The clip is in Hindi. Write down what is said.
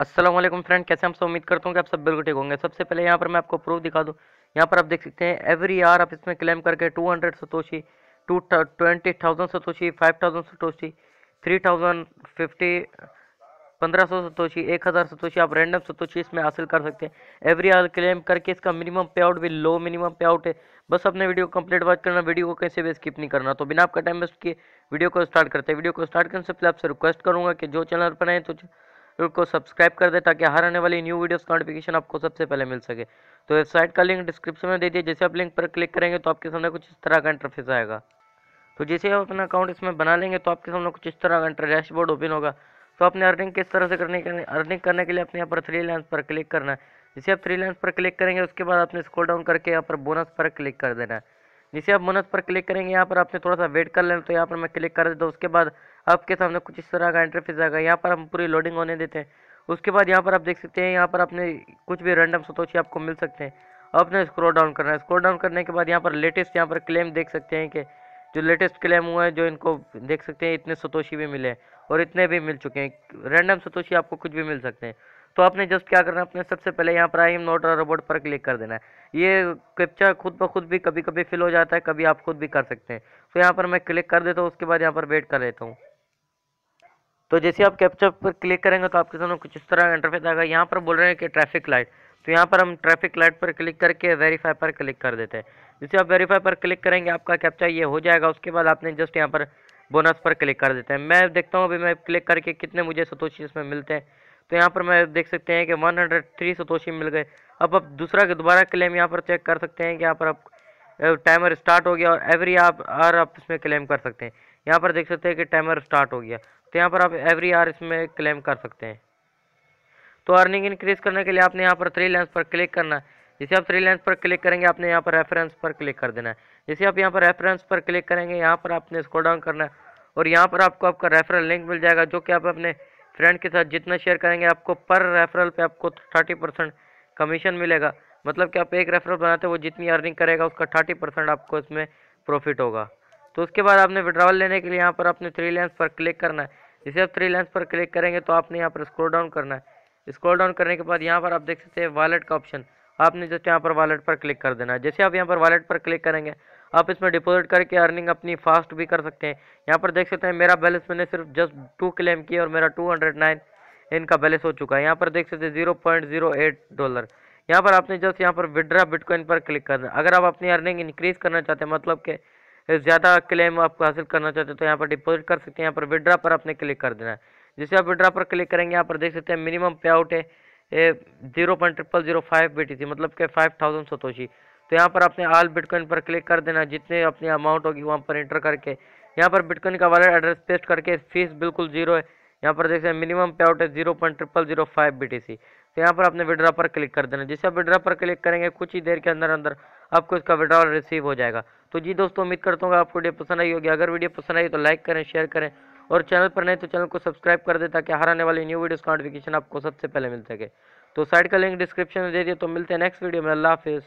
असलम फ्रेंड कैसे हम सब उम्मीद करता हूँ कि आप सब बिल्कुल ठीक होंगे सबसे पहले यहाँ पर मैं आपको प्रूफ दिखा दूँ यहाँ पर आप देख सकते हैं एवरी आर आप इसमें क्लेम करके 200 hundred satoshi two twenty thousand satoshi five thousand satoshi three thousand fifty पंद्रह सौ सतोशी एक हज़ार सतोशी आप रैंडम सतोशी इसमें हासिल कर सकते हैं एवरी ईयर क्लेम करके इसका मिनिमम पे आउट भी लो मिनिमम पे आउट है बस अपने वीडियो कंप्लीट वॉच करना वीडियो को कैसे भी स्किप नहीं करना तो बिना आपका टाइम वेस्ट किए वीडियो को स्टार्ट करते हैं वीडियो को स्टार्ट करने से पहले आपसे रिक्वेस्ट करूँगा कि जो चैनल पर आए तो को सब्सक्राइब कर दे ताकि हर आने वाली न्यू वीडियोस का नोटिफिकेशन आपको सबसे पहले मिल सके तो वेबसाइट का लिंक डिस्क्रिप्शन में दे दिए जैसे आप लिंक पर क्लिक करेंगे तो आपके सामने कुछ इस तरह का इंटरफेस आएगा तो जैसे आप अपना अकाउंट इसमें बना लेंगे तो आपके सामने कुछ इस तरह का इंटर डैशबोर्ड ओपन होगा तो आपने अर्निंग किस तरह से करने के अर्निंग करने के लिए अपने यहाँ पर थ्री लाइन्स पर क्लिक करना है जैसे आप थ्री लाइन्स पर क्लिक करेंगे उसके बाद आपने स्क्रॉल डाउन करके यहाँ पर बोनस पर क्लिक कर देना है जिसे आप मनस पर क्लिक करेंगे यहाँ पर आपने थोड़ा सा वेट कर लेना तो यहाँ पर मैं क्लिक कर देता हूँ उसके बाद आपके सामने कुछ इस तरह का इंटरफेस आएगा यहाँ पर हम पूरी लोडिंग होने देते हैं उसके बाद यहाँ पर आप देख सकते हैं यहाँ पर आपने कुछ भी रैंडम सतोशी आपको मिल सकते हैं आपने स्क्रोल डाउन करना है स्क्रोल डाउन करने के बाद यहाँ पर लेटेस्ट यहाँ पर क्लेम देख सकते हैं कि जो लेटेस्ट क्लेम हुआ है जो इनको देख सकते हैं इतने सतोशी भी मिले और इतने भी मिल चुके हैं रैंडम सतोशी आपको कुछ भी मिल सकते हैं तो आपने जस्ट क्या करना है अपने सबसे पहले यहाँ पर आई एम नोट रोबोट पर क्लिक कर देना है ये कैप्चा खुद ब खुद भी कभी कभी फिल हो जाता है कभी आप खुद भी कर सकते हैं तो यहाँ पर मैं क्लिक कर देता हूँ उसके बाद यहाँ पर वेट कर लेता हूँ तो जैसे आप कैप्चर पर क्लिक करेंगे तो आपके सामने कुछ इस तरह इंटरफेस आएगा यहाँ पर बोल रहे हैं कि ट्रैफिक लाइट तो यहाँ पर हम ट्रैफिक लाइट पर क्लिक करके वेरीफाई पर क्लिक कर देते हैं जैसे आप वेरीफाई पर क्लिक करेंगे आपका कैप्चा ये हो जाएगा उसके बाद आपने जस्ट यहाँ पर बोनस पर क्लिक कर देते हैं मैं देखता हूँ अभी मैं क्लिक करके कितने मुझे सतोशी इसमें मिलते हैं तो यहाँ पर मैं देख सकते हैं कि 103 हंड्रेड सतोशी मिल गए अब आप दूसरा दोबारा क्लेम यहाँ पर चेक कर सकते हैं कि यहाँ पर आप टाइमर स्टार्ट हो गया और एवरी आप आर आप इसमें क्लेम कर सकते हैं यहाँ पर देख सकते हैं कि टाइमर स्टार्ट हो गया तो यहाँ पर आप एवरी आर इसमें क्लेम कर सकते हैं तो अर्निंग इंक्रीज करने के लिए आपने यहाँ पर थ्री लेंस पर क्लिक करना है जैसे आप थ्री लेंस पर क्लिक करेंगे आपने यहाँ पर रेफरेंस पर क्लिक कर देना है जैसे आप यहाँ पर रेफरेंस पर क्लिक करेंगे यहाँ पर आपने इसको डाउन करना है और यहाँ पर आपको आपका रेफरल लिंक मिल जाएगा जो कि आप अपने फ्रेंड के साथ जितना शेयर करेंगे आपको पर रेफरल पे आपको थर्टी परसेंट कमीशन मिलेगा मतलब कि आप एक रेफरल बनाते हो वो जितनी अर्निंग करेगा उसका थर्टी परसेंट आपको इसमें प्रॉफिट होगा तो उसके बाद आपने विड्रावल लेने के लिए यहाँ पर आपने थ्री लेंस पर क्लिक करना है जैसे आप थ्री लेंस पर क्लिक करेंगे तो आपने यहाँ पर स्क्रोल डाउन करना है स्क्रोल डाउन करने के बाद यहाँ पर आप देख सकते हैं वालेट का ऑप्शन आपने जस्ट यहाँ पर वालेट पर क्लिक कर देना है जैसे आप यहाँ पर वालेट पर क्लिक करेंगे आप इसमें डिपॉजिट करके अर्निंग अपनी फास्ट भी कर सकते हैं यहाँ पर देख सकते हैं मेरा बैलेंस मैंने सिर्फ जस्ट टू क्लेम किया और मेरा टू हंड्रेड नाइन इनका बैलेंस हो चुका है यहाँ पर देख सकते हैं zero point zero eight dollar यहाँ पर आपने जस्ट यहाँ पर विड्रा बिटकॉइन पर क्लिक करना अगर आप अपनी अर्निंग इंक्रीज करना चाहते हैं मतलब कि ज़्यादा क्लेम आप हासिल करना चाहते हैं तो यहाँ पर डिपॉजिट कर सकते हैं यहाँ पर विड्रा पर आपने क्लिक कर देना है जैसे आप विड्रा पर क्लिक करेंगे यहाँ पर देख सकते हैं मिनिमम पे आउट है zero point triple zero five B T C मतलब के फाइव थाउजेंड सतोशी तो यहाँ पर आपने आल बिटकॉइन पर क्लिक कर देना जितने अपनी अमाउंट होगी वहाँ पर एंटर करके यहाँ पर बिटकॉइन का वाले एड्रेस पेस्ट करके फीस बिल्कुल जीरो है यहाँ पर देखते हैं मिनिमम पे आउट है zero point triple zero five B T C तो यहाँ पर आपने विड्रा पर क्लिक कर देना जैसे आप विड्रा पर क्लिक करेंगे कुछ ही देर के अंदर अंदर आपको इसका विड्रॉल रिसीव हो जाएगा तो जी दोस्तों उम्मीद करता हूँ आपको वीडियो पसंद आई होगी अगर वीडियो पसंद आई तो लाइक करें शेयर करें और चैनल पर नहीं तो चैनल को सब्सक्राइब कर दे ताकि हर आने वाली न्यू वीडियोज़ का नोटिफिकेशन आपको सबसे पहले मिल सके तो साइड का लिंक डिस्क्रिप्शन में दे दिए तो मिलते हैं नेक्स्ट वीडियो में अल्लाह हाफिज़